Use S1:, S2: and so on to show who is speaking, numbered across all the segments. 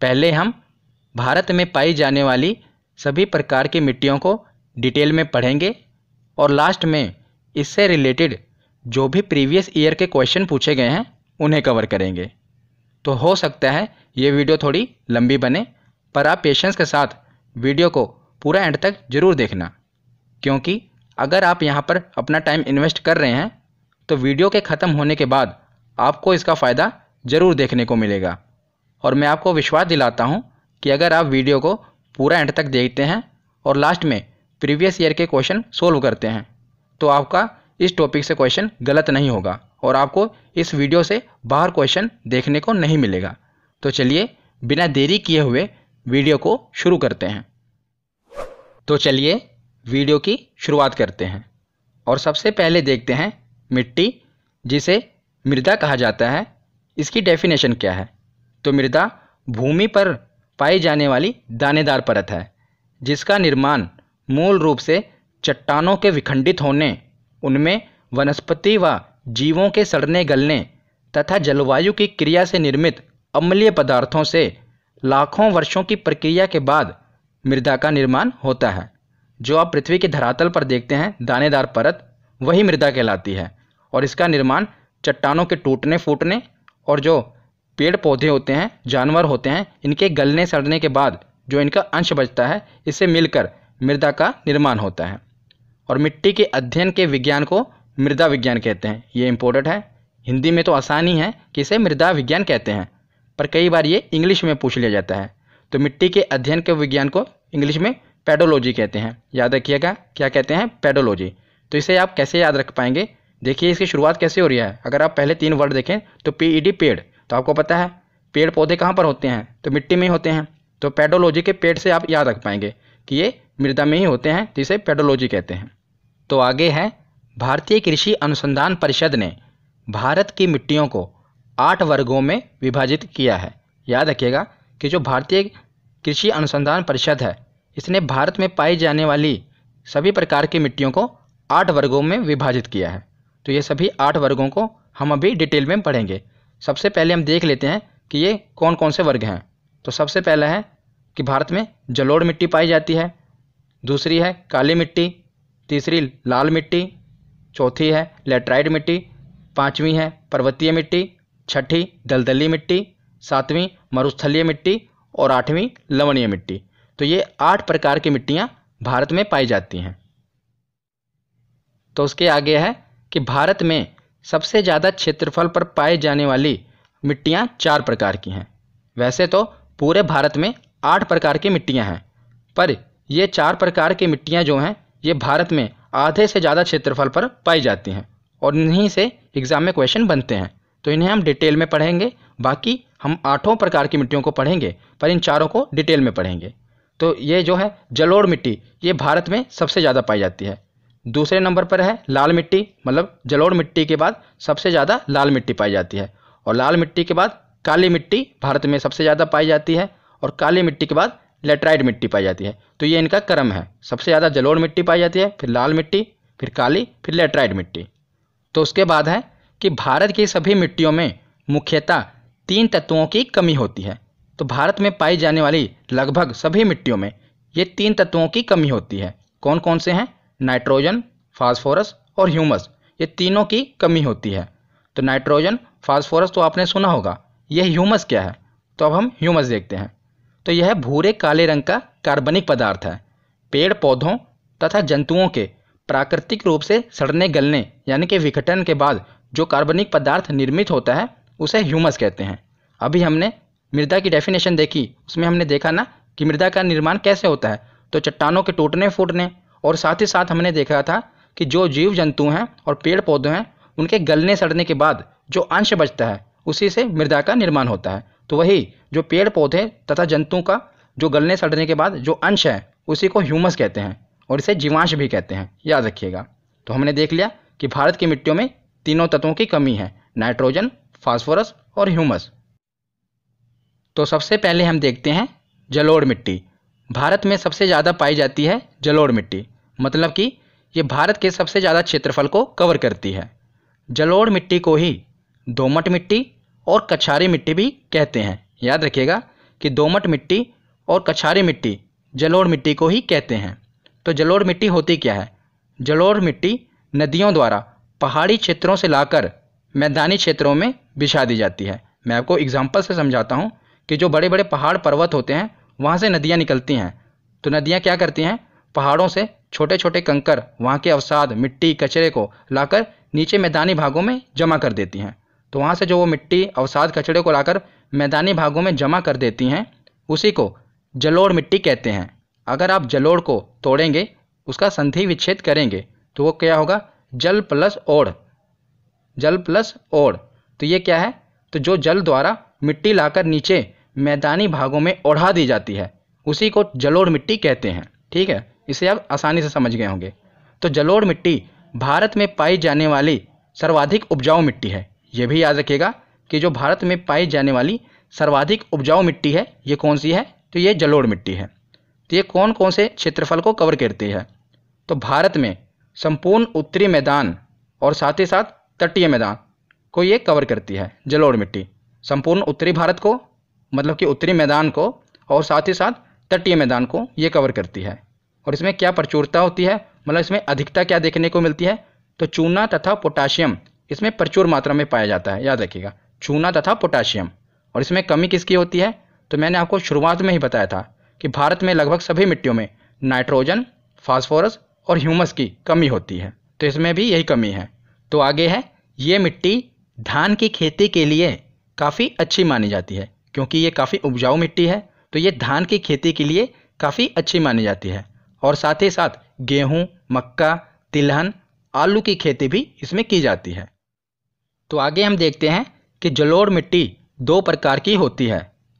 S1: पहले हम भारत में पाई जाने वाली सभी प्रकार की मिट्टियों को डिटेल में पढ़ेंगे और लास्ट में इससे रिलेटेड जो भी प्रीवियस ईयर के क्वेश्चन पूछे गए हैं उन्हें कवर करेंगे तो हो सकता है ये वीडियो थोड़ी लंबी बने पर आप पेशेंस के साथ वीडियो को पूरा एंड तक ज़रूर देखना क्योंकि अगर आप यहाँ पर अपना टाइम इन्वेस्ट कर रहे हैं तो वीडियो के ख़त्म होने के बाद आपको इसका फ़ायदा ज़रूर देखने को मिलेगा और मैं आपको विश्वास दिलाता हूँ कि अगर आप वीडियो को पूरा एंड तक देखते हैं और लास्ट में प्रीवियस ईयर के क्वेश्चन सोल्व करते हैं तो आपका इस टॉपिक से क्वेश्चन गलत नहीं होगा और आपको इस वीडियो से बाहर क्वेश्चन देखने को नहीं मिलेगा तो चलिए बिना देरी किए हुए वीडियो को शुरू करते हैं तो चलिए वीडियो की शुरुआत करते हैं और सबसे पहले देखते हैं मिट्टी जिसे मृदा कहा जाता है इसकी डेफिनेशन क्या है तो मृदा भूमि पर पाई जाने वाली दानेदार परत है जिसका निर्माण मूल रूप से चट्टानों के विखंडित होने उनमें वनस्पति व जीवों के सड़ने गलने तथा जलवायु की क्रिया से निर्मित अम्लीय पदार्थों से लाखों वर्षों की प्रक्रिया के बाद मृदा का निर्माण होता है जो आप पृथ्वी की धरातल पर देखते हैं दानेदार परत वही मृदा कहलाती है और इसका निर्माण चट्टानों के टूटने फूटने और जो पेड़ पौधे होते हैं जानवर होते हैं इनके गलने सड़ने के बाद जो इनका अंश बचता है इसे मिलकर मृदा का निर्माण होता है और मिट्टी के अध्ययन के विज्ञान को मृदा विज्ञान कहते हैं ये इम्पोर्टेंट है हिंदी में तो आसान ही है कि इसे मृदा विज्ञान कहते हैं पर कई बार ये इंग्लिश में पूछ लिया जाता है तो मिट्टी के अध्ययन के विज्ञान को इंग्लिश में पेडोलॉजी कहते हैं याद रखिएगा क्या कहते हैं पेडोलॉजी तो इसे आप कैसे याद रख पाएंगे देखिए इसकी शुरुआत कैसे हो रही है अगर आप पहले तीन वर्ड देखें तो पी ई डी पेड़ तो आपको पता है पेड़ पौधे कहाँ पर होते हैं तो मिट्टी में ही होते हैं तो पेडोलॉजी के पेड़ से आप याद रख पाएंगे कि ये मृदा में ही होते हैं जिसे पेडोलॉजी कहते हैं तो आगे है भारतीय कृषि अनुसंधान परिषद ने भारत की मिट्टियों को आठ वर्गों में विभाजित किया है याद रखिएगा कि जो भारतीय कृषि अनुसंधान परिषद है इसने भारत में पाई जाने वाली सभी प्रकार की मिट्टियों को आठ वर्गों में विभाजित किया है तो ये सभी आठ वर्गों को हम अभी डिटेल में पढ़ेंगे सबसे पहले हम देख लेते हैं कि ये कौन कौन से वर्ग हैं तो सबसे पहला है कि भारत में जलोड़ मिट्टी पाई जाती है दूसरी है काली मिट्टी तीसरी लाल मिट्टी चौथी है लेटराइड मिट्टी पाँचवीं है पर्वतीय मिट्टी छठी दलदली मिट्टी सातवीं मरुस्थलीय मिट्टी और आठवीं लवणीय मिट्टी तो ये आठ प्रकार की मिट्टियाँ भारत में पाई जाती हैं तो उसके आगे है कि भारत में सबसे ज़्यादा क्षेत्रफल पर पाए जाने वाली मिट्टियाँ चार प्रकार की हैं वैसे तो पूरे भारत में आठ प्रकार की मिट्टियाँ हैं पर ये चार प्रकार की मिट्टियाँ जो हैं ये भारत में आधे से ज़्यादा क्षेत्रफल पर पाई जाती हैं और इन्हीं से एग्ज़ाम में क्वेश्चन बनते हैं तो इन्हें हम डिटेल में पढ़ेंगे बाकी हम आठों प्रकार की मिट्टियों को पढ़ेंगे पर इन चारों को डिटेल में पढ़ेंगे तो ये जो है जलोड़ मिट्टी ये भारत में सबसे ज़्यादा पाई जाती है दूसरे नंबर पर है लाल मिट्टी मतलब जलोड़ मिट्टी के बाद सबसे ज़्यादा लाल मिट्टी पाई जाती है और लाल मिट्टी के बाद काली मिट्टी भारत में सबसे ज़्यादा पाई जाती है और काली मिट्टी के बाद लेटराइड मिट्टी पाई जाती है तो ये इनका क्रम है सबसे ज़्यादा जलोड़ मिट्टी पाई जाती है फिर लाल मिट्टी फिर काली फिर लेटराइड मिट्टी तो उसके बाद है कि भारत की सभी मिट्टियों में मुख्यतः तीन तत्वों की कमी होती है तो भारत में पाई जाने वाली लगभग सभी मिट्टियों में ये तीन तत्वों की कमी होती है कौन कौन से हैं नाइट्रोजन फास्फोरस और ह्यूमस ये तीनों की कमी होती है तो नाइट्रोजन फास्फोरस तो आपने सुना होगा यह ह्यूमस क्या है तो अब हम ह्यूमस देखते हैं तो यह भूरे काले रंग का कार्बनिक पदार्थ है पेड़ पौधों तथा जंतुओं के प्राकृतिक रूप से सड़ने गलने यानी कि विघटन के बाद जो कार्बनिक पदार्थ निर्मित होता है उसे ह्यूमस कहते हैं अभी हमने मृदा की डेफिनेशन देखी उसमें हमने देखा ना कि मृदा का निर्माण कैसे होता है तो चट्टानों के टूटने फूटने और साथ ही साथ हमने देखा था कि जो जीव जंतु हैं और पेड़ पौधे हैं उनके गलने सड़ने के बाद जो अंश बचता है उसी से मृदा का निर्माण होता है तो वही जो पेड़ पौधे तथा जंतु का जो गलने सड़ने के बाद जो अंश है उसी को ह्यूमस कहते हैं और इसे जीवांश भी कहते हैं याद रखिएगा तो हमने देख लिया कि भारत की मिट्टियों में तीनों तत्वों की कमी है नाइट्रोजन फास्फोरस और ह्यूमस तो सबसे पहले हम देखते हैं जलोड़ मिट्टी भारत में सबसे ज़्यादा पाई जाती है जलोढ़ मिट्टी मतलब कि ये भारत के सबसे ज़्यादा क्षेत्रफल को कवर करती है जलोढ़ मिट्टी को ही दोमट मिट्टी और कछारी मिट्टी भी कहते हैं याद रखिएगा कि दोमट मिट्टी और कछारी मिट्टी जलोढ़ मिट्टी को ही कहते हैं तो जलोढ़ मिट्टी होती क्या है जलोढ़ मिट्टी नदियों द्वारा पहाड़ी क्षेत्रों से लाकर मैदानी क्षेत्रों में बिछा दी जाती है मैं आपको एग्जाम्पल से समझाता हूँ कि जो बड़े बड़े पहाड़ पर्वत होते हैं वहाँ से नदियाँ निकलती हैं तो नदियाँ क्या करती हैं पहाड़ों से छोटे छोटे कंकर वहाँ के अवसाद मिट्टी कचरे को लाकर नीचे मैदानी भागों में जमा कर देती हैं तो वहाँ से जो वो मिट्टी अवसाद कचड़े को लाकर मैदानी भागों में जमा कर देती हैं उसी को जलोड़ मिट्टी कहते हैं अगर आप जलोड़ को तोड़ेंगे उसका संधि विच्छेद करेंगे तो वो क्या होगा जल प्लस ओढ़ जल प्लस ओढ़ तो ये क्या है तो जो जल द्वारा मिट्टी लाकर नीचे मैदानी भागों में ओढ़ा दी जाती है उसी को जलोढ़ मिट्टी कहते हैं ठीक है इसे आप आसानी से समझ गए होंगे तो जलोढ़ मिट्टी भारत में पाई जाने वाली सर्वाधिक उपजाऊ मिट्टी है ये भी याद रखिएगा कि जो भारत में पाई जाने वाली सर्वाधिक उपजाऊ मिट्टी है ये कौन सी है तो ये जलोढ़ मिट्टी है तो ये कौन कौन से क्षेत्रफल को कवर करती है तो भारत में संपूर्ण उत्तरी मैदान और साथ ही साथ तटीय मैदान को ये कवर करती है जलोढ़ मिट्टी संपूर्ण उत्तरी भारत को मतलब कि उत्तरी मैदान को और साथ ही साथ तटीय मैदान को ये कवर करती है और इसमें क्या प्रचुरता होती है मतलब इसमें अधिकता क्या देखने को मिलती है तो चूना तथा पोटाशियम इसमें प्रचुर मात्रा में पाया जाता है याद रखिएगा चूना तथा पोटाशियम और इसमें कमी किसकी होती है तो मैंने आपको शुरुआत में ही बताया था कि भारत में लगभग सभी मिट्टियों में नाइट्रोजन फास्फोरस और ह्यूमस की कमी होती है तो इसमें भी यही कमी है तो आगे है ये मिट्टी धान की खेती के लिए काफ़ी अच्छी मानी जाती है क्योंकि ये काफ़ी उपजाऊ मिट्टी है तो ये धान की खेती के लिए काफ़ी अच्छी मानी जाती है और साथ ही साथ गेहूँ मक्का तिलहन आलू की खेती भी इसमें की जाती है तो आगे हम देखते हैं कि जलोड़ मिट्टी दो प्रकार की होती है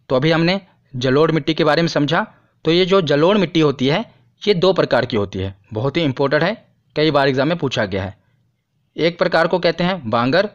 S1: तो अभी हमने जलोड़ मिट्टी के बारे में समझा तो ये जो जलोड़ मिट्टी होती है ये दो प्रकार की होती है बहुत ही इंपॉर्टेंट है कई बार एग्जाम में पूछा गया है एक प्रकार को कहते हैं बांगर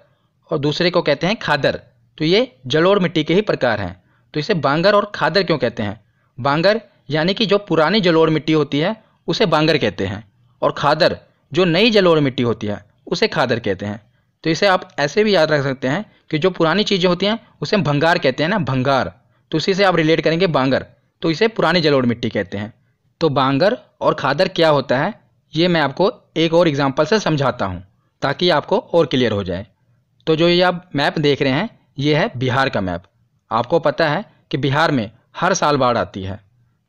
S1: और दूसरे को कहते हैं खादर तो ये जलोड़ मिट्टी के ही प्रकार हैं तो इसे बांगर और खादर क्यों कहते हैं बांगर यानी कि जो पुरानी जलोड़ मिट्टी होती है उसे बांगर कहते हैं और खादर जो नई जलोड़ मिट्टी होती है उसे खादर कहते हैं तो इसे आप ऐसे भी याद रख सकते हैं कि जो पुरानी चीज़ें होती हैं उसे भंगार कहते हैं ना भंगार तो उसी से आप रिलेट करेंगे बांगर तो इसे पुरानी जलोड़ मिट्टी कहते हैं तो बांगर और खादर क्या होता है ये मैं आपको एक और एग्जाम्पल से समझाता हूँ ताकि आपको और क्लियर हो जाए तो जो ये आप मैप देख रहे हैं ये है बिहार का मैप आपको पता है कि बिहार में हर साल बाढ़ आती है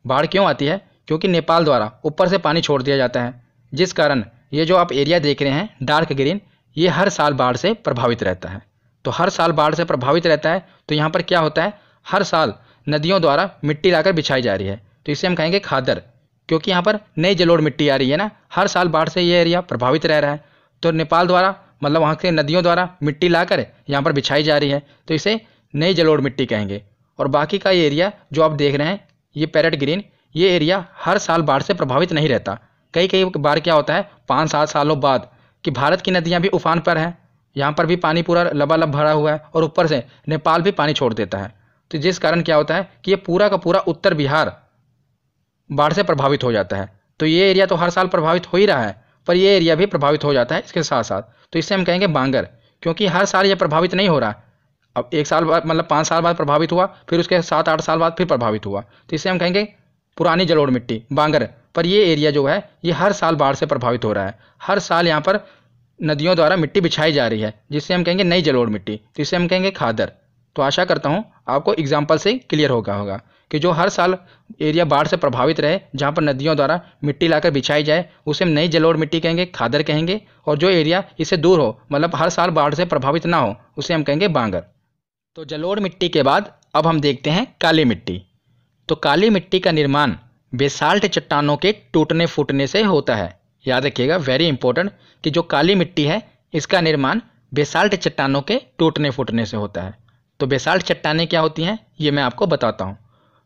S1: बाढ़ क्यों आती है क्योंकि नेपाल द्वारा ऊपर से पानी छोड़ दिया जाता है जिस कारण ये जो आप एरिया देख रहे हैं डार्क ग्रीन ये हर साल बाढ़ से प्रभावित रहता है तो हर साल बाढ़ से प्रभावित रहता है तो यहाँ पर क्या होता है हर साल नदियों द्वारा मिट्टी लाकर बिछाई जा रही है तो इसे हम कहेंगे खादर क्योंकि यहाँ पर नई जलोड़ मिट्टी आ रही है ना हर साल बाढ़ से ये एरिया प्रभावित रह रहा है तो नेपाल द्वारा मतलब वहाँ के नदियों द्वारा मिट्टी लाकर यहाँ पर बिछाई जा रही है तो इसे नई जलोड़ मिट्टी कहेंगे और बाकी का ये एरिया जो आप देख रहे हैं ये पैरट ग्रीन ये एरिया हर साल बाढ़ से प्रभावित नहीं रहता कई कई बार क्या होता है पाँच सात सालों बाद कि भारत की नदियाँ भी उफान पर हैं यहाँ पर भी पानी पूरा लबालब भरा हुआ है और ऊपर से नेपाल भी पानी छोड़ देता है तो जिस कारण क्या होता है कि ये पूरा का पूरा उत्तर बिहार बाढ़ से प्रभावित हो जाता है तो ये एरिया तो हर साल प्रभावित हो ही रहा है पर ये एरिया भी प्रभावित हो जाता है इसके साथ साथ तो इससे हम कहेंगे बांगर क्योंकि हर साल ये प्रभावित नहीं हो रहा अब एक साल बाद मतलब पाँच साल बाद प्रभावित हुआ फिर उसके सात आठ साल बाद फिर प्रभावित हुआ तो इससे हम कहेंगे पुरानी जलोड़ मिट्टी बांगर पर ये एरिया जो है ये हर साल बाढ़ से प्रभावित हो रहा है हर साल यहाँ पर नदियों द्वारा मिट्टी बिछाई जा रही है जिससे हम कहेंगे नई जलोड़ मिट्टी तो इससे हम कहेंगे खादर तो आशा करता हूँ आपको एग्जाम्पल से क्लियर होगा होगा कि जो हर साल एरिया बाढ़ से प्रभावित रहे जहाँ पर नदियों द्वारा मिट्टी लाकर बिछाई जाए उसे हम नई जलोढ़ मिट्टी कहेंगे खादर कहेंगे और जो एरिया इससे दूर हो मतलब हर साल बाढ़ से प्रभावित ना हो उसे हम कहेंगे बांगर तो जलोढ़ मिट्टी के बाद अब हम देखते हैं काली मिट्टी तो काली मिट्टी का निर्माण बेसाल्ट चट्टानों के टूटने फूटने से होता है याद रखिएगा वेरी इंपॉर्टेंट कि जो काली मिट्टी है इसका निर्माण बेसाल्ट चट्टानों के टूटने फूटने से होता है तो बेसाल्ट चट्टाने क्या होती हैं ये मैं आपको बताता हूँ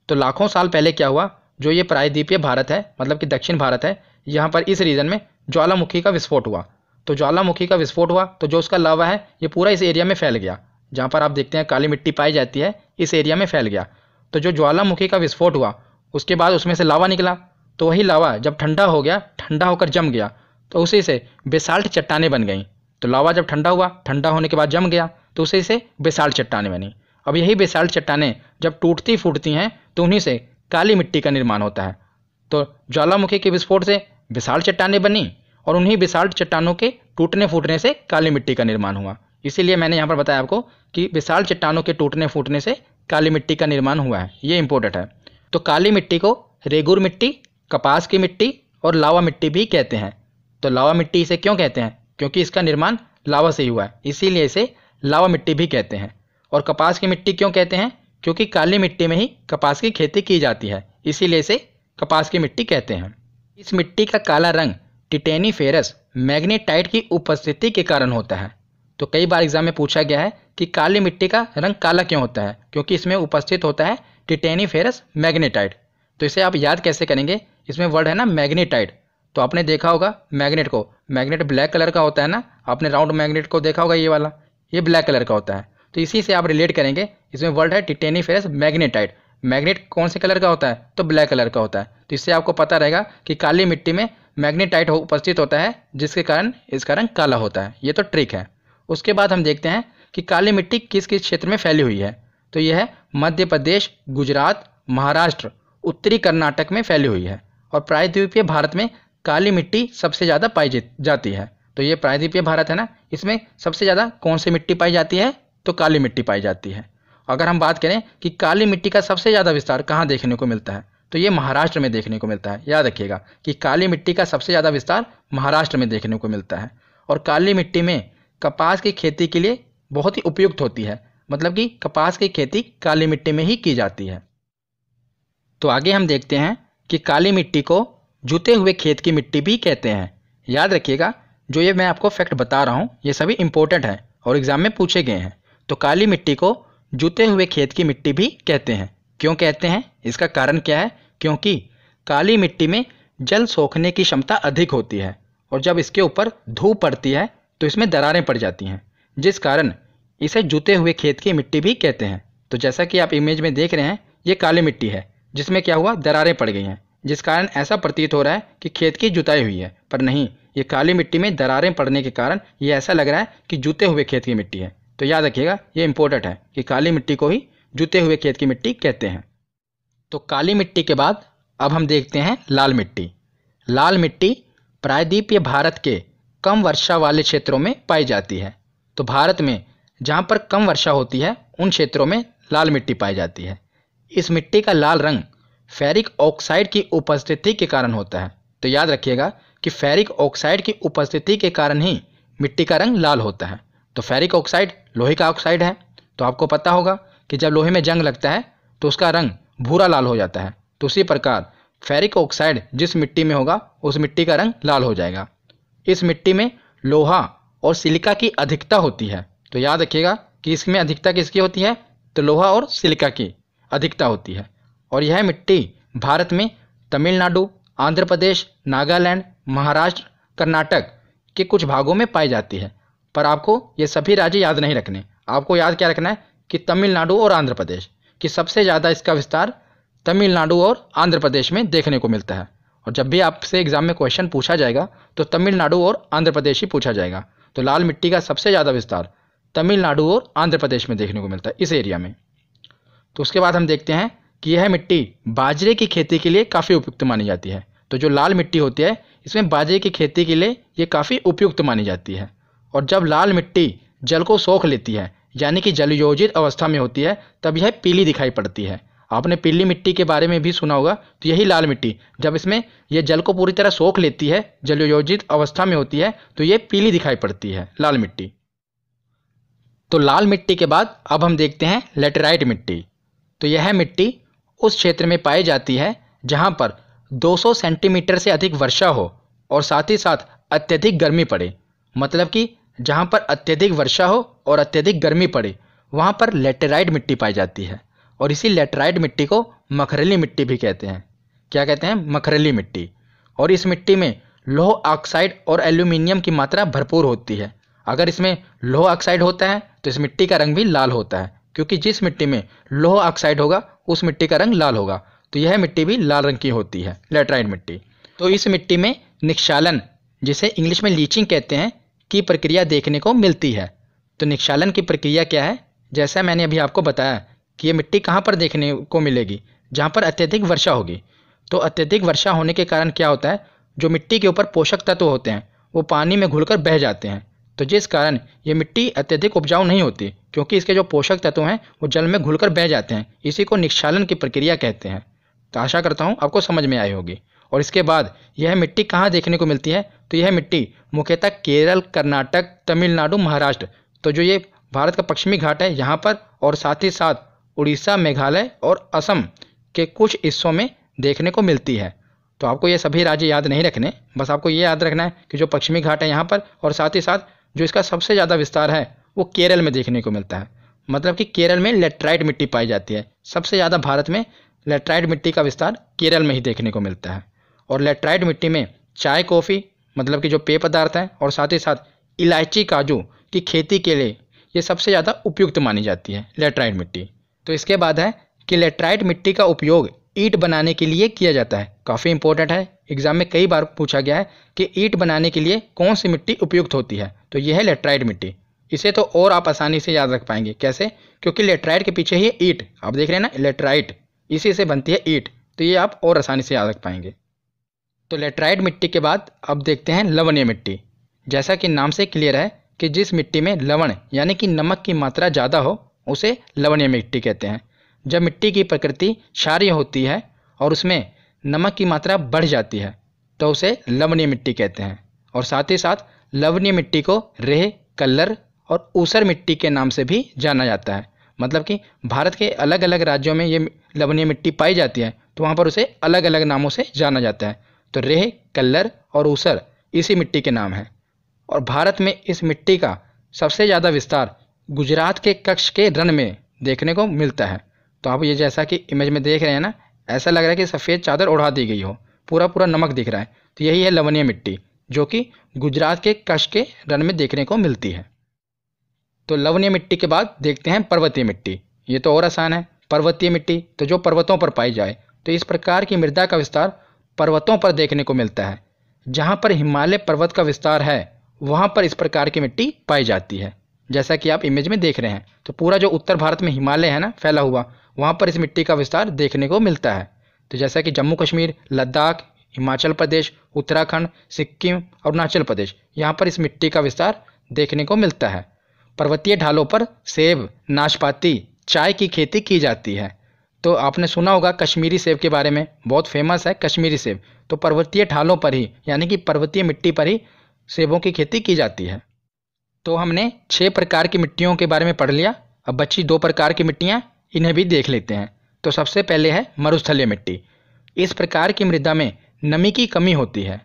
S1: तो लाखों साल पहले क्या हुआ जो ये प्रायद्वीपीय भारत है मतलब कि दक्षिण भारत है यहाँ पर इस रीजन में ज्वालामुखी का विस्फोट हुआ तो ज्वालामुखी का विस्फोट हुआ तो जो उसका लावा है ये पूरा इस एरिया में फैल गया जहाँ पर आप देखते हैं काली मिट्टी पाई जाती है इस एरिया में फैल गया तो जो ज्वालामुखी का विस्फोट हुआ उसके बाद उसमें से लावा निकला तो वही लावा जब ठंडा हो गया ठंडा होकर जम गया तो उसी से बेसाल्ट चट्टाने बन गई तो लावा जब ठंडा हुआ ठंडा होने के बाद जम गया तो उसी से बेसाल्ट चट्टाने बनी अब यही बेसाल्ट चट्टानें जब टूटती फूटती हैं तो उन्हीं से काली मिट्टी का निर्माण होता है तो ज्वालामुखी के विस्फोट से विशाल चट्टानें बनी और उन्हीं विशाल चट्टानों के टूटने फूटने से काली मिट्टी का निर्माण हुआ इसीलिए मैंने यहाँ पर बताया आपको कि विशाल चट्टानों के टूटने फूटने से काली मिट्टी का निर्माण हुआ है ये इम्पोर्टेंट है तो काली मिट्टी को रेगुर मिट्टी कपास की मिट्टी और लावा मिट्टी भी कहते हैं तो लावा मिट्टी इसे क्यों कहते हैं क्योंकि इसका निर्माण लावा से ही हुआ है इसीलिए इसे लावा मिट्टी भी कहते हैं और कपास की मिट्टी क्यों कहते हैं क्योंकि काली मिट्टी में ही कपास की खेती की जाती है इसीलिए इसे कपास की मिट्टी कहते हैं इस मिट्टी का काला रंग फेरस मैग्नेटाइट की उपस्थिति के कारण होता है तो कई बार एग्जाम में पूछा गया है कि काली मिट्टी का रंग काला क्यों होता है क्योंकि इसमें उपस्थित होता है फेरस मैग्नेटाइट तो इसे आप याद कैसे करेंगे इसमें वर्ड है ना मैग्नेटाइट तो आपने देखा होगा मैग्नेट को मैग्नेट ब्लैक कलर का होता है ना आपने राउंड मैग्नेट को देखा होगा ये वाला ये ब्लैक कलर का होता है तो इसी से आप रिलेट करेंगे इसमें वर्ड है टिटेनी फेरस मैग्नेटाइट मैग्नेट कौन से कलर का होता है तो ब्लैक कलर का होता है तो इससे आपको पता रहेगा कि काली मिट्टी में मैग्नेटाइट हो, उपस्थित होता है जिसके कारण इसका रंग काला होता है ये तो ट्रिक है उसके बाद हम देखते हैं कि काली मिट्टी किस किस क्षेत्र में फैली हुई है तो यह है मध्य प्रदेश गुजरात महाराष्ट्र उत्तरी कर्नाटक में फैली हुई है और प्रायद्वीपीय भारत में काली मिट्टी सबसे ज़्यादा पाई जाती है तो ये प्रायद्वीपीय भारत है ना इसमें सबसे ज़्यादा कौन सी मिट्टी पाई जाती है तो काली मिट्टी पाई जाती है अगर हम बात करें कि काली मिट्टी का सबसे ज़्यादा विस्तार कहाँ देखने को मिलता है तो ये महाराष्ट्र में देखने को मिलता है याद रखिएगा कि काली मिट्टी का सबसे ज़्यादा विस्तार महाराष्ट्र में देखने को मिलता है और काली मिट्टी में कपास की खेती के लिए बहुत ही उपयुक्त होती है मतलब कि कपास की खेती काली मिट्टी में ही की जाती है तो आगे हम देखते हैं कि काली मिट्टी को जुते हुए खेत की मिट्टी भी कहते हैं याद रखिएगा जो ये मैं आपको फैक्ट बता रहा हूँ ये सभी इंपॉर्टेंट हैं और एग्ज़ाम में पूछे गए हैं तो काली मिट्टी को जुते हुए खेत की मिट्टी भी कहते हैं क्यों कहते हैं इसका कारण क्या है क्योंकि काली मिट्टी में जल सोखने की क्षमता अधिक होती है और जब इसके ऊपर धूप पड़ती है तो इसमें दरारें पड़ जाती हैं जिस कारण इसे जुते हुए खेत की मिट्टी भी कहते हैं तो जैसा कि आप इमेज में देख रहे हैं ये काली मिट्टी है जिसमें क्या हुआ दरारें पड़ गई हैं जिस कारण ऐसा प्रतीत हो रहा है कि खेत की जुताई हुई है पर नहीं ये काली मिट्टी में दरारें पड़ने के कारण ये ऐसा लग रहा है कि जुते हुए खेत की मिट्टी है तो याद रखिएगा ये इंपॉर्टेंट है कि काली मिट्टी को ही जुते हुए खेत की मिट्टी कहते हैं तो काली मिट्टी के बाद अब हम देखते हैं लाल मिट्टी लाल मिट्टी प्रायद्वीपीय भारत के कम वर्षा वाले क्षेत्रों में पाई जाती है तो भारत में जहाँ पर कम वर्षा होती है उन क्षेत्रों में लाल मिट्टी पाई जाती है इस मिट्टी का लाल रंग फेरिक ऑक्साइड की उपस्थिति के कारण होता है तो याद रखिएगा कि फेरिक ऑक्साइड की उपस्थिति के कारण ही मिट्टी का रंग लाल होता है तो फेरिक ऑक्साइड लोहे का ऑक्साइड है तो आपको पता होगा कि जब लोहे में जंग लगता है तो उसका रंग भूरा लाल हो जाता है तो उसी प्रकार फेरिक ऑक्साइड जिस मिट्टी में होगा उस मिट्टी का रंग लाल हो जाएगा इस मिट्टी में लोहा और सिलिका की अधिकता होती है तो याद रखिएगा कि इसमें अधिकता किसकी होती है तो लोहा और सिलिका की अधिकता होती है और यह मिट्टी भारत में तमिलनाडु आंध्र प्रदेश नागालैंड महाराष्ट्र कर्नाटक के कुछ भागों में पाई जाती है पर आपको ये सभी राज्य याद नहीं रखने आपको याद क्या रखना है कि तमिलनाडु और आंध्र प्रदेश कि सबसे ज़्यादा इसका विस्तार तमिलनाडु और आंध्र प्रदेश में देखने को मिलता है और जब भी आपसे एग्ज़ाम में क्वेश्चन पूछा जाएगा तो तमिलनाडु और आंध्र प्रदेश ही पूछा जाएगा तो लाल मिट्टी का सबसे ज़्यादा विस्तार तमिलनाडु और आंध्र प्रदेश में देखने को मिलता है इस एरिया में तो उसके बाद हम देखते हैं कि यह मिट्टी बाजरे की खेती के लिए काफ़ी उपयुक्त मानी जाती है तो जो लाल मिट्टी होती है इसमें बाजरे की खेती के लिए ये काफ़ी उपयुक्त मानी जाती है और जब लाल मिट्टी जल को सोख लेती है यानी कि जलयोजित अवस्था में होती है तब यह पीली दिखाई पड़ती है आपने पीली मिट्टी के बारे में भी सुना होगा तो यही लाल मिट्टी जब इसमें यह जल को पूरी तरह सोख लेती है जलयोजित अवस्था में होती है तो यह पीली दिखाई पड़ती है लाल मिट्टी तो लाल मिट्टी के बाद अब हम देखते हैं लेटेराइट मिट्टी तो यह मिट्टी उस क्षेत्र में पाई जाती है जहाँ पर 200 सेंटीमीटर से अधिक वर्षा हो और साथ ही साथ अत्यधिक गर्मी पड़े मतलब कि जहाँ पर अत्यधिक वर्षा हो और अत्यधिक गर्मी पड़े वहाँ पर लेटेराइड मिट्टी पाई जाती है और इसी लेटेराइड मिट्टी को मखरली मिट्टी भी कहते हैं क्या कहते हैं मखरली मिट्टी और इस मिट्टी में लोह ऑक्साइड और एल्यूमिनियम की मात्रा भरपूर होती है अगर इसमें लोह ऑक्साइड होता है तो इस मिट्टी का रंग भी लाल होता है क्योंकि जिस मिट्टी में लोह ऑक्साइड होगा उस मिट्टी का रंग लाल होगा तो यह मिट्टी भी लाल रंग की होती है लेटराइड मिट्टी तो इस मिट्टी में निक्षालन जिसे इंग्लिश में लीचिंग कहते हैं की प्रक्रिया देखने को मिलती है तो निक्षालन की प्रक्रिया क्या है जैसा मैंने अभी आपको बताया कि ये मिट्टी कहाँ पर देखने को मिलेगी जहाँ पर अत्यधिक वर्षा होगी तो अत्यधिक वर्षा होने के कारण क्या होता है जो मिट्टी के ऊपर पोषक तत्व होते हैं वो पानी में घुलकर बह जाते हैं तो जिस कारण ये मिट्टी अत्यधिक उपजाऊ नहीं होती क्योंकि इसके जो पोषक तत्व हैं वो जल में घुलकर बह जाते हैं इसी को निक्षालन की प्रक्रिया कहते हैं तो आशा करता हूँ आपको समझ में आई होगी और इसके बाद यह मिट्टी कहाँ देखने को मिलती है तो यह मिट्टी मुख्यतः केरल कर्नाटक तमिलनाडु महाराष्ट्र तो जो ये भारत का पश्चिमी घाट है यहाँ पर और साथ ही साथ उड़ीसा मेघालय और असम के कुछ हिस्सों में देखने को मिलती है तो आपको ये सभी राज्य याद नहीं रखने बस आपको ये याद रखना है कि जो पश्चिमी घाट है यहाँ पर और साथ ही साथ जो इसका सबसे ज़्यादा विस्तार है वो केरल में देखने को मिलता है मतलब कि केरल में लेट्राइट मिट्टी पाई जाती है सबसे ज़्यादा भारत में लेट्राइट मिट्टी का विस्तार केरल में ही देखने को मिलता है और लेट्राइड मिट्टी में चाय कॉफ़ी मतलब कि जो पेय पदार्थ हैं और साथ ही साथ इलायची काजू की खेती के लिए ये सबसे ज़्यादा उपयुक्त मानी जाती है लेटराइट मिट्टी तो इसके बाद है कि लेट्राइड मिट्टी का उपयोग ईट बनाने के लिए किया जाता है काफ़ी इंपॉर्टेंट है एग्जाम में कई बार पूछा गया है कि ईट बनाने के लिए कौन सी मिट्टी उपयुक्त होती है तो यह है लेट्राइड मिट्टी इसे तो और आप आसानी से याद रख पाएंगे कैसे क्योंकि लेट्राइड के पीछे ही ईट आप देख रहे हैं ना लेट्राइट इसी से बनती है ईट तो ये आप और आसानी से याद रख पाएंगे तो लेट्राइड मिट्टी के बाद अब देखते हैं लवणीय मिट्टी जैसा कि नाम से क्लियर है कि जिस मिट्टी में लवण यानी कि नमक की मात्रा ज़्यादा हो उसे लवणीय मिट्टी कहते हैं जब मिट्टी की प्रकृति क्षारीय होती है और उसमें नमक की मात्रा बढ़ जाती है तो उसे लवणीय मिट्टी कहते हैं और साथ ही साथ लवणीय मिट्टी को रेह कल्लर और ऊसर मिट्टी के नाम से भी जाना जाता है मतलब कि भारत के अलग अलग राज्यों में ये लवणीय मिट्टी पाई जाती है तो वहाँ पर उसे अलग अलग नामों से जाना जाता है तो रेह कल्लर और ऊसर इसी मिट्टी के नाम हैं और भारत में इस मिट्टी का सबसे ज़्यादा विस्तार गुजरात के कक्ष के रन में देखने को मिलता है तो आप ये जैसा कि इमेज में देख रहे हैं ना ऐसा लग रहा है कि सफ़ेद चादर ओढ़ा दी गई हो पूरा पूरा नमक दिख रहा है तो यही है लवणीय मिट्टी जो कि गुजरात के कक्ष के रन में देखने को मिलती है तो लवणीय मिट्टी के बाद देखते हैं पर्वतीय मिट्टी ये तो और आसान है पर्वतीय मिट्टी तो जो पर्वतों पर पाई जाए तो इस प्रकार की मृदा का विस्तार पर्वतों पर देखने को मिलता है जहाँ पर हिमालय पर्वत का विस्तार है वहाँ पर इस प्रकार की मिट्टी पाई जाती है जैसा कि आप इमेज में देख रहे हैं तो पूरा जो उत्तर भारत में हिमालय है ना फैला हुआ वहाँ पर इस मिट्टी का विस्तार देखने को मिलता है तो जैसा कि जम्मू कश्मीर लद्दाख हिमाचल प्रदेश उत्तराखंड सिक्किम अरुणाचल प्रदेश यहाँ पर इस मिट्टी का विस्तार देखने को मिलता है पर्वतीय ढालों पर सेब नाशपाती चाय की खेती की जाती है तो आपने सुना होगा कश्मीरी सेब के बारे में बहुत फेमस है कश्मीरी सेब तो पर्वतीय ढालों पर ही यानी कि पर्वतीय मिट्टी पर ही सेबों की खेती की जाती है तो हमने छः प्रकार की मिट्टियों के बारे में पढ़ लिया अब बच्ची दो प्रकार की मिट्टियाँ इन्हें भी देख लेते हैं तो सबसे पहले है मरुस्थलीय मिट्टी इस प्रकार की मृदा में नमी की कमी होती है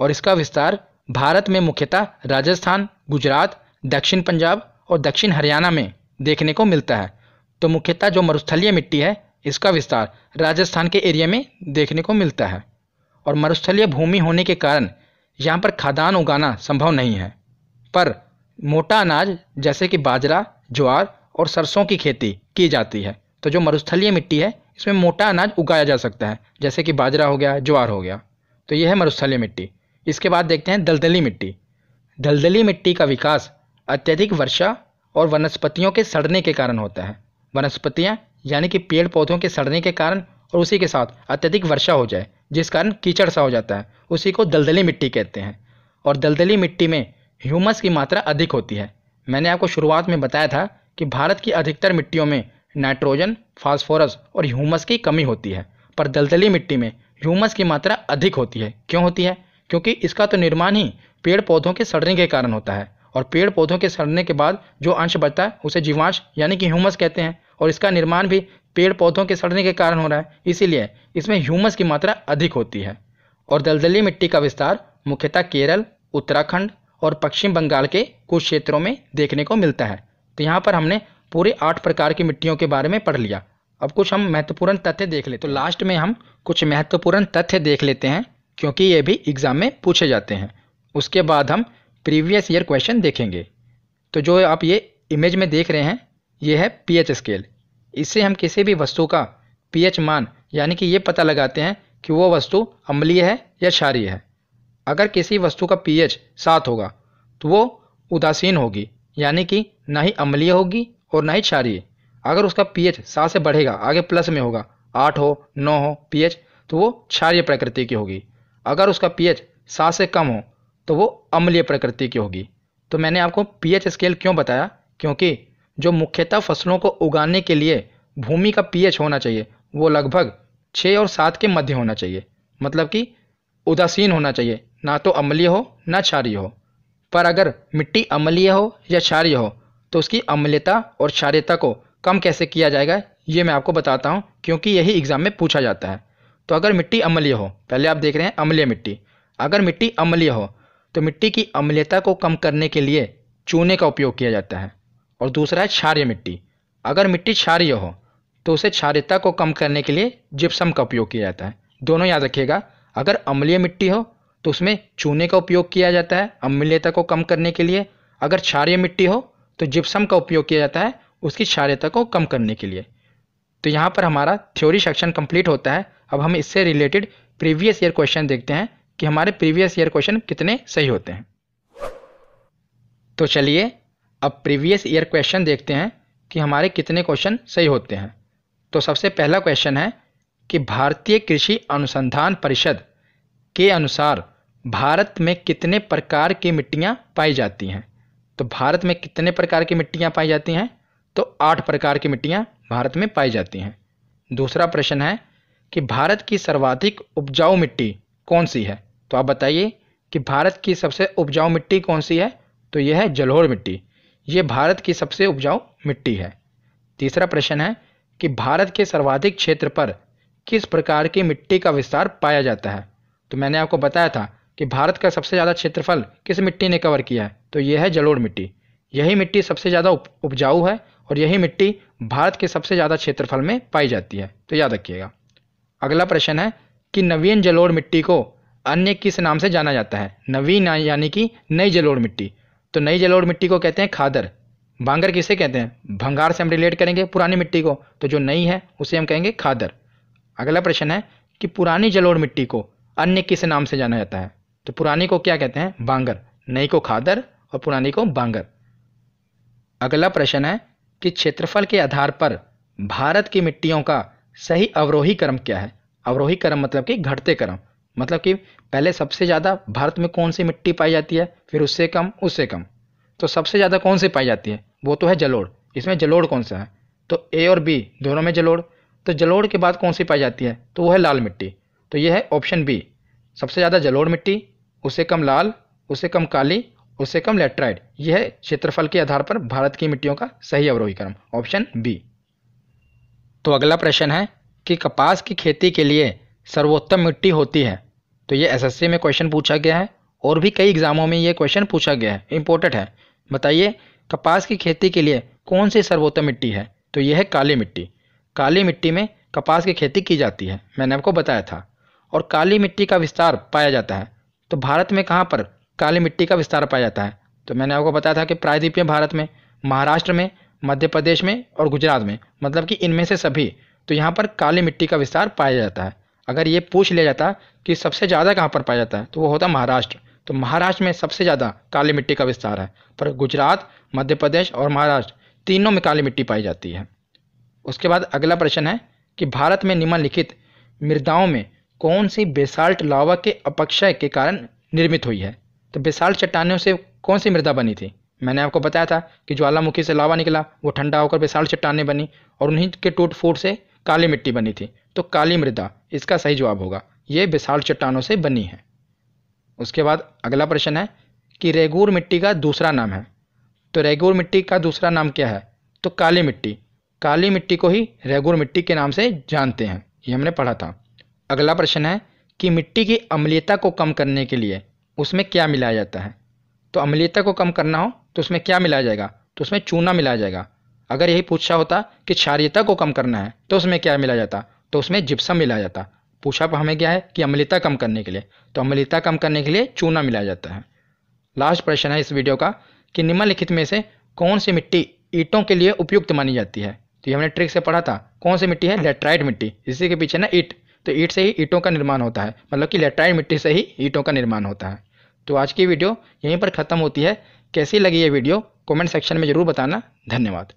S1: और इसका विस्तार भारत में मुख्यतः राजस्थान गुजरात दक्षिण पंजाब और दक्षिण हरियाणा में देखने को मिलता है तो मुख्यतः जो मरुस्थलीय मिट्टी है इसका विस्तार राजस्थान के एरिया में देखने को मिलता है और मरुस्थलीय भूमि होने के कारण यहाँ पर खादान उगाना संभव नहीं है पर मोटा अनाज जैसे कि बाजरा ज्वार और सरसों की खेती की जाती है तो जो मरुस्थलीय मिट्टी है इसमें मोटा अनाज उगाया जा सकता है जैसे कि बाजरा हो गया ज्वार हो गया तो यह है मरुस्थलीय मिट्टी इसके बाद देखते हैं दलदली मिट्टी दलदली मिट्टी का विकास अत्यधिक वर्षा और वनस्पतियों के सड़ने के कारण होता है वनस्पतियाँ यानी कि पेड़ पौधों के सड़ने के कारण और उसी के साथ अत्यधिक वर्षा हो जाए जिस कारण कीचड़ सा हो जाता है उसी को दलदली मिट्टी कहते हैं और दलदली मिट्टी में ह्यूमस की मात्रा अधिक होती है मैंने आपको शुरुआत में बताया था कि भारत की अधिकतर मिट्टियों में नाइट्रोजन फास्फोरस और ह्यूमस की कमी होती है पर दलदली मिट्टी में ह्यूमस की मात्रा अधिक होती है क्यों होती है क्योंकि इसका तो निर्माण ही पेड़ पौधों के सड़ने के कारण होता है और पेड़ पौधों के सड़ने के बाद जो अंश बचता है उसे जीवांश यानी कि ह्यूमस कहते हैं और इसका निर्माण भी पेड़ पौधों के सड़ने के कारण हो रहा है इसीलिए इसमें ह्यूमस की मात्रा अधिक होती है और दलदली मिट्टी का विस्तार मुख्यतः केरल उत्तराखंड और पश्चिम बंगाल के कुछ क्षेत्रों में देखने को मिलता है तो यहाँ पर हमने पूरे आठ प्रकार की मिट्टियों के बारे में पढ़ लिया अब कुछ हम महत्वपूर्ण तथ्य देख लेते तो लास्ट में हम कुछ महत्वपूर्ण तथ्य देख लेते हैं क्योंकि ये भी एग्जाम में पूछे जाते हैं उसके बाद हम प्रीवियस ईयर क्वेश्चन देखेंगे तो जो आप ये इमेज में देख रहे हैं ये है पीएच स्केल इससे हम किसी भी वस्तु का पीएच मान यानी कि ये पता लगाते हैं कि वो वस्तु अम्लीय है या क्षारीय है अगर किसी वस्तु का पीएच सात होगा तो वो उदासीन होगी यानी कि ना ही अम्लीय होगी और ना ही क्षारीय अगर उसका पीएच सात से बढ़ेगा आगे प्लस में होगा आठ हो नौ हो पीएच तो वो क्षारीय प्रकृति की होगी अगर उसका पीएच सात से कम हो तो वो अम्लीय प्रकृति की होगी तो मैंने आपको पीएच स्केल क्यों बताया क्योंकि जो मुख्यतः फसलों को उगाने के लिए भूमि का पीएच होना चाहिए वो लगभग छः और सात के मध्य होना चाहिए मतलब कि उदासीन होना चाहिए ना तो अम्लीय हो ना क्षारीय हो पर अगर मिट्टी अम्लीय हो या क्षारीय हो तो उसकी अम्लता और क्षार्यता को कम कैसे किया जाएगा ये मैं आपको बताता हूँ क्योंकि यही एग्ज़ाम में पूछा जाता है तो अगर मिट्टी अम्लीय हो पहले आप देख रहे हैं अम्लीय मिट्टी अगर मिट्टी अम्लीय हो तो मिट्टी की अम्लता को कम करने के लिए चूने का उपयोग किया जाता है और दूसरा है क्षार्य मिट्टी अगर मिट्टी क्षार्य हो तो उसे क्षार्यता को कम करने के लिए जिप्सम का उपयोग किया जाता है दोनों याद रखिएगा अगर अम्लीय मिट्टी हो तो उसमें चूने का उपयोग किया जाता है अम्लीयता को कम करने के लिए अगर क्षार्य मिट्टी हो तो जिप्सम का उपयोग किया जाता है उसकी क्षार्यता को कम करने के लिए तो यहाँ पर हमारा थ्योरी सेक्शन कंप्लीट होता है अब हम इससे रिलेटेड प्रीवियस ईयर क्वेश्चन देखते हैं कि हमारे प्रीवियस ईयर क्वेश्चन कितने सही होते हैं तो चलिए अब प्रीवियस ईयर क्वेश्चन देखते हैं कि हमारे कितने क्वेश्चन सही होते हैं तो सबसे पहला क्वेश्चन है कि भारतीय कृषि अनुसंधान परिषद के अनुसार भारत में कितने प्रकार की मिट्टियाँ पाई जाती हैं तो भारत में कितने प्रकार की मिट्टियाँ पाई जाती हैं तो आठ प्रकार की मिट्टियाँ भारत में पाई जाती हैं दूसरा प्रश्न है कि भारत की सर्वाधिक उपजाऊ मिट्टी कौन सी है तो आप बताइए कि भारत की सबसे उपजाऊ मिट्टी कौन सी है तो यह है जलोर मिट्टी ये भारत की सबसे उपजाऊ मिट्टी है तीसरा प्रश्न है कि भारत के सर्वाधिक क्षेत्र पर किस प्रकार की मिट्टी का विस्तार पाया जाता है तो मैंने आपको बताया था कि भारत का सबसे ज़्यादा क्षेत्रफल किस मिट्टी ने कवर किया है तो यह है जलोड़ मिट्टी यही मिट्टी सबसे ज़्यादा उपजाऊ है और यही मिट्टी भारत के सबसे ज़्यादा क्षेत्रफल में पाई जाती है तो याद रखिएगा अगला प्रश्न है कि नवीन जलोड़ मिट्टी को अन्य किस नाम से जाना जाता है नवीन यानी कि नई जलोड़ मिट्टी तो नई जलोड़ मिट्टी को कहते हैं खादर भांगर किसे कहते हैं भंगार से हम रिलेट करेंगे पुरानी मिट्टी को तो जो नई है उसे हम कहेंगे खादर अगला प्रश्न है कि पुरानी जलोड़ मिट्टी को अन्य किस नाम से जाना जाता है तो पुरानी को क्या कहते हैं बांगर नई को खादर और पुरानी को बांगर अगला प्रश्न है कि क्षेत्रफल के आधार पर भारत की मिट्टियों का सही अवरोही क्रम क्या है अवरोही क्रम मतलब कि घटते क्रम मतलब कि पहले सबसे ज़्यादा भारत में कौन सी मिट्टी पाई जाती है फिर उससे कम उससे कम तो सबसे ज़्यादा कौन सी पाई जाती है वो तो है जलोड़ इसमें जलोड़ कौन सा है तो ए और बी दोनों में जलोड़ तो जलोड़ के बाद कौन सी पाई जाती है तो वो है लाल मिट्टी तो ये है ऑप्शन बी सबसे ज़्यादा जलोड़ मिट्टी उससे कम लाल उससे कम काली उससे कम लेट्राइड यह है क्षेत्रफल के आधार पर भारत की मिट्टियों का सही अवरोहीकरण ऑप्शन बी तो अगला प्रश्न है कि कपास की खेती के लिए सर्वोत्तम मिट्टी होती है तो ये एसएससी में क्वेश्चन पूछा गया है और भी कई एग्ज़ामों में ये क्वेश्चन पूछा गया है इम्पोर्टेंट है बताइए कपास की खेती के लिए कौन सी सर्वोत्तम मिट्टी है तो यह है काली मिट्टी काली मिट्टी में कपास की खेती की जाती है मैंने आपको बताया था और काली मिट्टी का विस्तार पाया जाता है तो भारत में कहाँ पर काली मिट्टी का विस्तार पाया जाता है तो मैंने आपको बताया था कि प्रायद्वीपीय भारत में महाराष्ट्र में मध्य प्रदेश में और गुजरात में मतलब कि इनमें से सभी तो यहाँ पर काली मिट्टी का विस्तार पाया जाता है अगर ये पूछ लिया जाता कि सबसे ज़्यादा कहाँ पर पाया जाता है तो वो होता महाराष्ट्र तो महाराष्ट्र में सबसे ज़्यादा काली मिट्टी का विस्तार है पर गुजरात मध्य प्रदेश और महाराष्ट्र तीनों में काली मिट्टी पाई जाती है उसके बाद अगला प्रश्न है कि भारत में निम्नलिखित मृदाओं में कौन सी बेसाल्ट लावा के अपक्षय के कारण निर्मित हुई है तो बेसाल्ट चट्टानों से कौन सी मृदा बनी थी मैंने आपको बताया था कि ज्वालामुखी से लावा निकला वो ठंडा होकर बेसाल्ट चट्टानें बनी और उन्हीं के टूट फूट से काली मिट्टी बनी थी तो काली मृदा इसका सही जवाब होगा ये विशाल चट्टानों से बनी है उसके बाद अगला प्रश्न है कि रेगूर मिट्टी का दूसरा नाम है तो रेगूर मिट्टी का दूसरा नाम क्या है तो काली मिट्टी काली मिट्टी को ही रेगूर मिट्टी के नाम से जानते हैं ये हमने पढ़ा था अगला प्रश्न है कि मिट्टी की अम्लीयता को कम करने के लिए उसमें क्या मिलाया जाता है तो अम्लीयता को कम करना हो तो उसमें क्या मिलाया जाएगा तो उसमें चूना मिलाया जाएगा अगर यही पूछा होता कि क्षारियता को कम करना है तो उसमें क्या मिला जाता तो उसमें जिप्सम मिला जाता पूछा हमें क्या है कि अम्लता कम करने के लिए तो अम्लता कम करने के लिए चूना मिलाया जाता है लास्ट प्रश्न है इस वीडियो का कि निम्नलिखित में से कौन सी मिट्टी ईंटों के लिए उपयुक्त मानी जाती है तो ये हमने ट्रिक से पढ़ा था कौन सी मिट्टी है लेट्राइड मिट्टी इसी के पीछे ना ईट तो ईट से ही ईटों का निर्माण होता है मतलब कि लेट्राइड मिट्टी से ही ईंटों का निर्माण होता है तो आज की वीडियो यहीं पर ख़त्म होती है कैसी लगी ये वीडियो कमेंट सेक्शन में ज़रूर बताना धन्यवाद